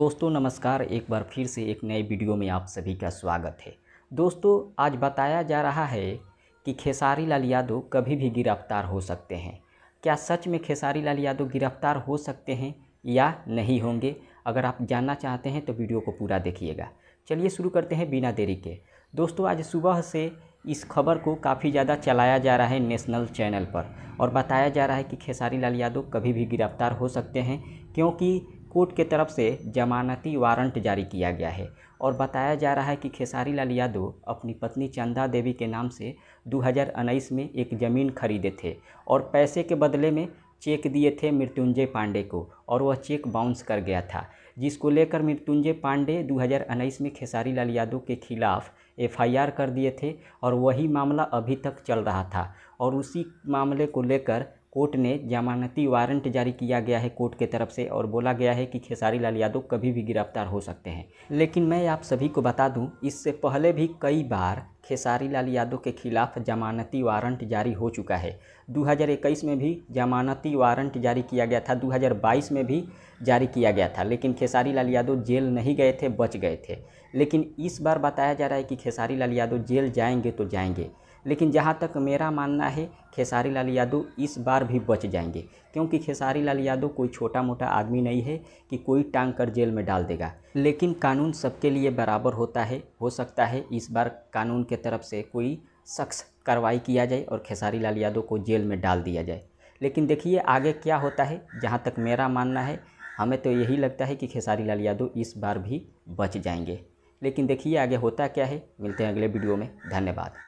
दोस्तों नमस्कार एक बार फिर से एक नए वीडियो में आप सभी का स्वागत है दोस्तों आज बताया जा रहा है कि खेसारी लाल यादव कभी भी गिरफ्तार हो सकते हैं क्या सच में खेसारी लाल यादव गिरफ्तार हो सकते हैं या नहीं होंगे अगर आप जानना चाहते हैं तो वीडियो को पूरा देखिएगा चलिए शुरू करते हैं बिना देरी के दोस्तों आज सुबह से इस खबर को काफ़ी ज़्यादा चलाया जा रहा है नेशनल चैनल पर और बताया जा रहा है कि खेसारी लाल यादव कभी भी गिरफ्तार हो सकते हैं क्योंकि कोर्ट के तरफ से जमानती वारंट जारी किया गया है और बताया जा रहा है कि खेसारी लाल यादव अपनी पत्नी चंदा देवी के नाम से दो में एक ज़मीन खरीदे थे और पैसे के बदले में चेक दिए थे मृत्युंजय पांडे को और वह चेक बाउंस कर गया था जिसको लेकर मृत्युंजय पांडे 2019 में खेसारी लाल यादव के खिलाफ एफआईआर कर दिए थे और वही मामला अभी तक चल रहा था और उसी मामले को लेकर कोर्ट ने जमानती वारंट जारी किया गया है कोर्ट के तरफ से और बोला गया है कि खेसारी लाल यादव कभी भी गिरफ्तार हो सकते हैं लेकिन मैं आप सभी को बता दूं इससे पहले भी कई बार खेसारी लाल यादव के खिलाफ जमानती वारंट जारी हो चुका है 2021 में भी जमानती वारंट जारी किया गया था 2022 में भी जारी किया गया था लेकिन खेसारी लाल यादव जेल नहीं गए थे बच गए थे लेकिन इस बार बताया जा रहा है कि खेसारी लाल यादव जेल जाएंगे तो जाएंगे लेकिन जहाँ तक मेरा मानना है खेसारी लाल यादव इस बार भी बच जाएंगे क्योंकि खेसारी लाल यादव कोई छोटा मोटा आदमी नहीं है कि कोई टांग कर जेल में डाल देगा लेकिन कानून सबके लिए बराबर होता है हो सकता है इस बार कानून के तरफ से कोई सख्त कार्रवाई किया जाए और खेसारी लाल यादव को जेल में डाल दिया जाए लेकिन देखिए आगे क्या होता है जहाँ तक मेरा मानना है हमें तो यही लगता है कि खेसारी लाल यादव इस बार भी बच जाएंगे लेकिन देखिए आगे होता क्या है मिलते हैं अगले वीडियो में धन्यवाद